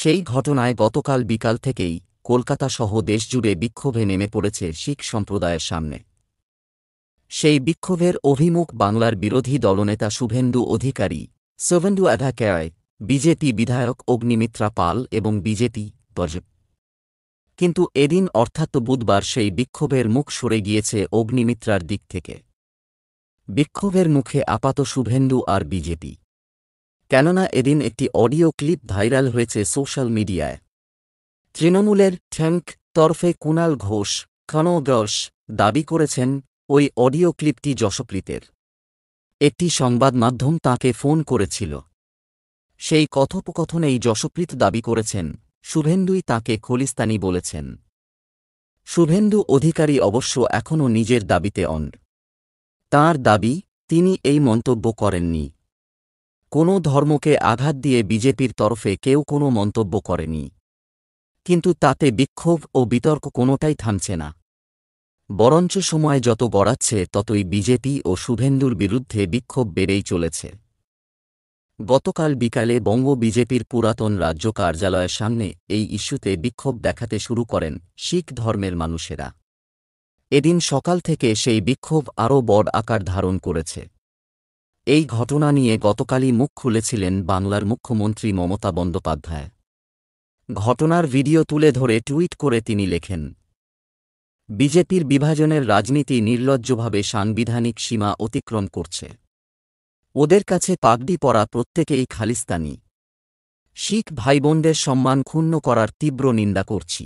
সেই ঘটনায় গতকাল বিকাল থেকেই কলকাতা সহ দেশজুড়ে বিক্ষোভে নেমে পড়েছে শিখ সম্প্রদায়ের সামনে সেই বিক্ষোভের অভিমুখ বাংলার বিরোধী দলনেতা শুভেন্দু অধিকারী সোভেন্দু অ্যাধাকেরায় বিজেপি বিধায়ক অগ্নিমিত্রা পাল এবং বিজেপি দজ কিন্তু এদিন অর্থাৎ বুধবার সেই বিক্ষোভের মুখ সরে গিয়েছে অগ্নিমিত্রার দিক থেকে বিক্ষোভের মুখে আপাত শুভেন্দু আর বিজেপি কেননা এদিন একটি অডিও ক্লিপ ভাইরাল হয়েছে সোশ্যাল মিডিয়ায় তৃণমূলের ঠ্যাঙ্ক তরফে কুনাল ঘোষ খনদর্শ দাবি করেছেন ওই অডিও ক্লিপটি যশপ্রীতের একটি সংবাদ মাধ্যম তাকে ফোন করেছিল সেই কথোপকথনেই যশপ্রীত দাবি করেছেন শুভেন্দুই তাকে খলিস্তানি বলেছেন শুভেন্দু অধিকারী অবশ্য এখনও নিজের দাবিতে অন তার দাবি তিনি এই মন্তব্য করেননি কোনো ধর্মকে আঘাত দিয়ে বিজেপির তরফে কেউ কোনো মন্তব্য করেনি কিন্তু তাতে বিক্ষোভ ও বিতর্ক কোনোটাই থামছে না বরঞ্চ সময় যত গড়াচ্ছে ততই বিজেপি ও শুভেন্দুর বিরুদ্ধে বিক্ষোভ বেড়েই চলেছে গতকাল বিকালে বঙ্গ বিজেপির পুরাতন রাজ্য কার্যালয়ের সামনে এই ইস্যুতে বিক্ষোভ দেখাতে শুরু করেন শিখ ধর্মের মানুষেরা এদিন সকাল থেকে সেই বিক্ষোভ আরও বড় আকার ধারণ করেছে এই ঘটনা নিয়ে গতকালই মুখ খুলেছিলেন বাংলার মুখ্যমন্ত্রী মমতা বন্দ্যোপাধ্যায় ঘটনার ভিডিও তুলে ধরে টুইট করে তিনি লেখেন বিজেপির বিভাজনের রাজনীতি নির্লজ্জভাবে সাংবিধানিক সীমা অতিক্রম করছে ওদের কাছে পাগডি পরা প্রত্যেকেই খালিস্তানি শিখ ভাইবোনদের সম্মান ক্ষুণ্ণ করার তীব্র নিন্দা করছি